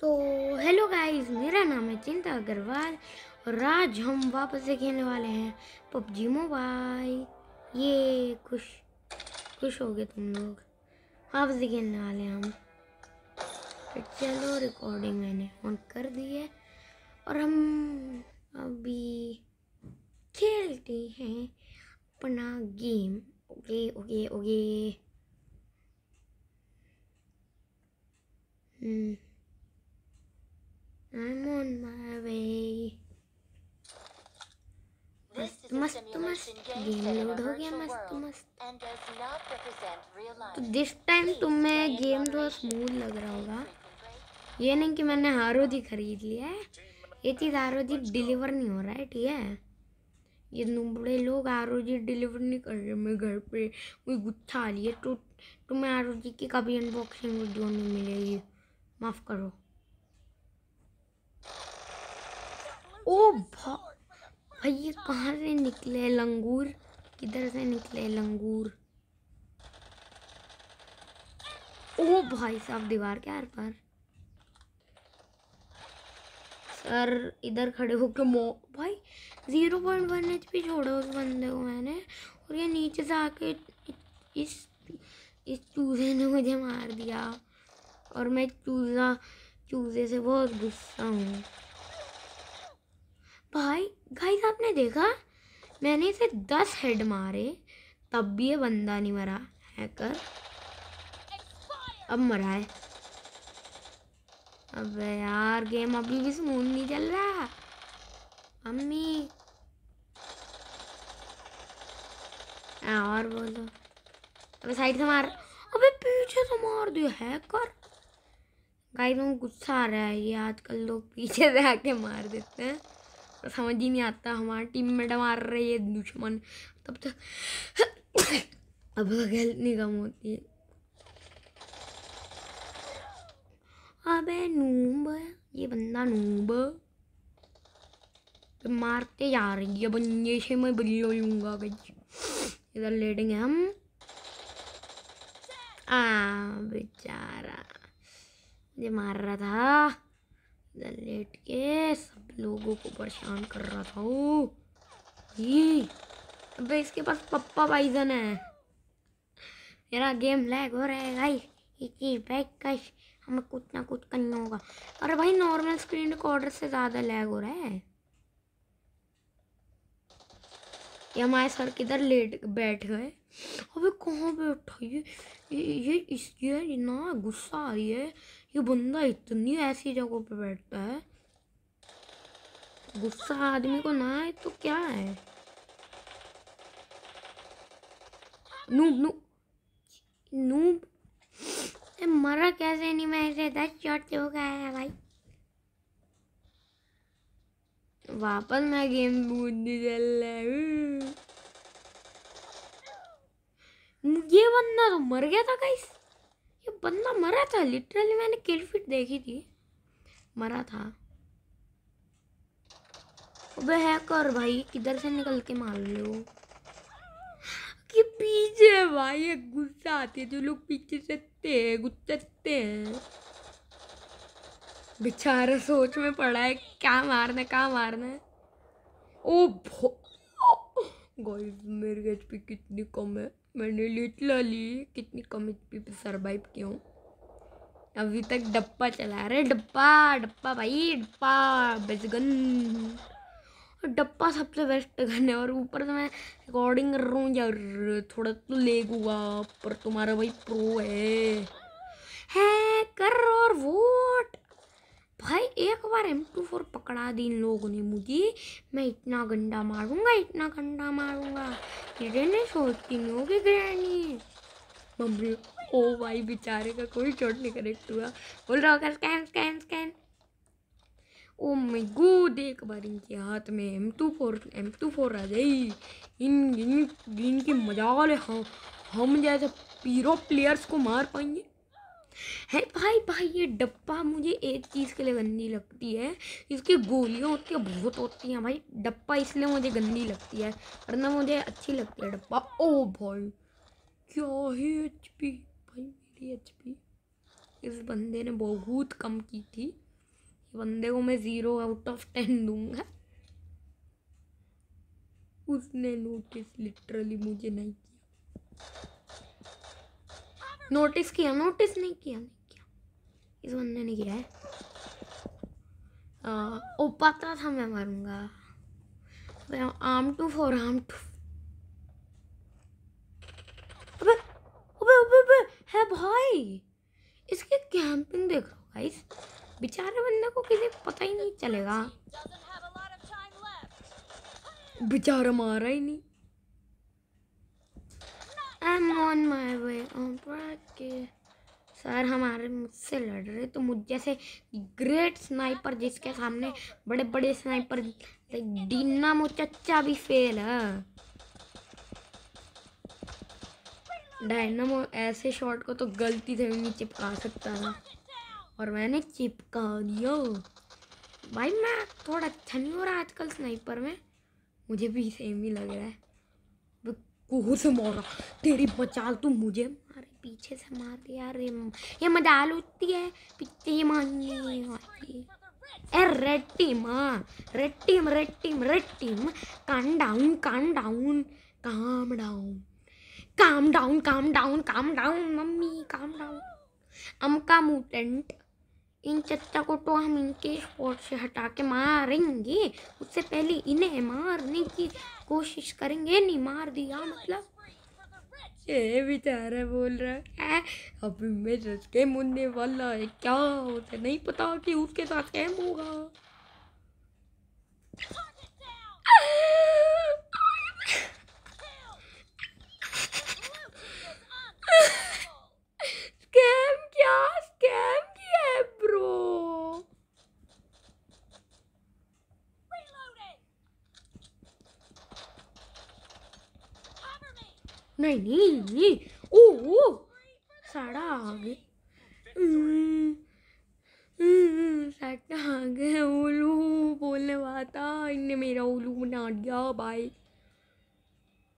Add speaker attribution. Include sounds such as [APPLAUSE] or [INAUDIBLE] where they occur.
Speaker 1: तो hello guys मेरा नाम है चिंता अग्रवाल और आज हम वापस से खेलने वाले हैं पबजी मोबाइल ये खुश खुश हो गए तुम लोग वापस से खेलने वाले हैं हम तो चलो रिकॉर्डिंग मैंने ऑन कर दी है और हम अभी खेलते हैं अपना game okay okay okay hmm I'm on my way. मस्त मस्त मस्त गेम लोड हो गया मस्त मस्त तो दिस टाइम तुम्हें गेम थोड़ा स्मूथ लग रहा होगा ये नहीं कि मैंने हारोदी खरीद लिया है ये चीज़ आरोजी डिलीवर नहीं हो रहा है ठीक है ये नुबड़े लोग आरोजी डिलीवर नहीं कर रहे मेरे घर पे कोई गुत्था आ रही है तो तुम्हें आरोजी की कभी अनबॉक्सिंग वीडियो नहीं मिलेगी माफ़ करो ओ भाई ये कहाँ से निकले लंगूर किधर से निकले लंगूर ओ भाई साहब दीवार के आर पार सर इधर खड़े हो के मो भाई zero point one H P छोड़ा उस बंदे को मैंने और ये नीचे से आके इस इस चूहे ने मुझे मार दिया और मैं चूजा चूजे से बहुत गुस्सा हूँ भाई गाइस आपने देखा मैंने इसे दस हेड मारे तब भी ये बंदा नहीं मरा हैकर अब मरा है अब यार गेम अभी भी स्मूथ नहीं चल रहा अम्मी और बोलो अबे साइड से मार अबे पीछे से मार दिया हैकर गाय तुम गुस्सा आ रहा है ये आजकल लोग पीछे से आके मार देते हैं तो समझ ही नहीं आता हमारी टीम मेट मार रही है दुश्मन तब तक तो अब हेल्थ तो नहीं कम होती है अबे नूब ये बंदा नूब तो मारते जा रही है बंजे से मैं बिल्लो लूँगा इधर लेटेंगे हम आ बेचारा ये मार रहा था इधर लेट के सब लोगों को परेशान कर रहा था वो अबे इसके पास पप्पा बाइजन है मेरा गेम लैग हो रहा है भाई इसी बैग का हमें कुछ ना कुछ करना होगा अरे भाई नॉर्मल स्क्रीन रिकॉर्डर से ज़्यादा लैग हो रहा है ये हमारे सर किधर लेट बैठ गए अबे कहाँ बैठा ये ये ये इसकी ना गुस्सा आ रही है ये बंदा इतनी ऐसी जगहों पे बैठता है गुस्सा आदमी को ना आए तो क्या है नूब नूब नूब मरा कैसे नहीं मैं ऐसे दस शॉट से हो गया है भाई वापस मैं गेम कूदने चल रहा हूँ ये बंदा तो मर गया था कैसे बंदा मरा था लिटरली मैंने किल फिट देखी थी मरा था अबे हैकर भाई किधर से निकल के मार ले वो कि पीछे भाई एक गुस्सा आती है जो लोग पीछे से गुस्सते हैं बेचारा सोच में पड़ा है क्या मारना क्या मारना ओ भो गाइस मेरी एचपी कितनी कम है मैंने ली कितनी कम एच पे सरवाइव किया हूँ अभी तक डब्बा चला रहे डब्बा डब्बा भाई डब्बा बेस्ट गन डब्बा सबसे बेस्ट गन है और ऊपर से मैं रिकॉर्डिंग कर रहा हूँ यार थोड़ा तो लेग हुआ पर तुम्हारा भाई प्रो है है कर और वोट भाई एक बार एम टू फोर पकड़ा दी इन लोगों ने मुझे मैं इतना गंदा मारूंगा इतना गंदा मारूंगा मेरे सोचती नहीं होगी ग्रैनी मम्मी ओ भाई बेचारे का कोई शॉट नहीं करेक्ट हुआ बोल रहा होगा स्कैन स्कैन स्कैन ओ मई गो देख बार इनके हाथ में M two four M two four आ गई इन इन इनकी मजा वाले हम हम जैसे पीरो प्लेयर्स को मार पाएंगे है भाई भाई ये डब्बा मुझे एक चीज़ के लिए गंदी लगती है इसकी गोलियाँ उसके बहुत होती हैं भाई डब्बा इसलिए मुझे गंदी लगती है वरना मुझे अच्छी लगती है डब्बा ओ भाई क्या है एच पी भाई मेरी एच पी इस बंदे ने बहुत कम की थी बंदे को मैं ज़ीरो आउट ऑफ टेन दूंगा उसने नोटिस लिटरली मुझे नहीं किया नोटिस किया नोटिस नहीं किया नहीं किया इस बंदे ने किया है ओ पता था मैं मारूंगा आम टू फोर आम टू अबे अबे अबे अबे है भाई इसके कैंपिंग देख रहा हूँ बेचारे बंदे को किसी पता ही नहीं चलेगा बेचारा मारा ही नहीं I'm on my way. On oh, के सर हमारे मुझसे लड़ रहे तो मुझ जैसे ग्रेट स्नाइपर जिसके सामने बड़े बड़े स्नाइपर डीना मोचच्चा भी फेल है डायनामो ऐसे शॉट को तो गलती से भी नहीं चिपका सकता था और मैंने चिपका दिया भाई मैं थोड़ा अच्छा नहीं हो रहा आजकल स्नाइपर में मुझे भी सेम ही लग रहा है कोहर से मारा तेरी बचाल तू तो मुझे मारे पीछे से मार दिया रे ये मजाल उठती है पीछे मारनी होती ए red team red team red team red team calm down calm down calm down calm down calm down calm down mummy calm down अमका मूटेंट इन चच्चा को तो हम इनके स्पॉट से हटा के मारेंगे उससे पहले इन्हें मारने की कोशिश करेंगे नहीं मार दिया मतलब ये बेचारा बोल रहा है अभी मेरे स्कैम मुन्ने वाला है क्या उसे नहीं पता कि उसके साथ कैम होगा [LAUGHS] नहीं नहीं ओ, ओ साड़ा आ गए साड़ा आ गए उल्लू बोलने वाला था इनने मेरा उल्लू बना दिया भाई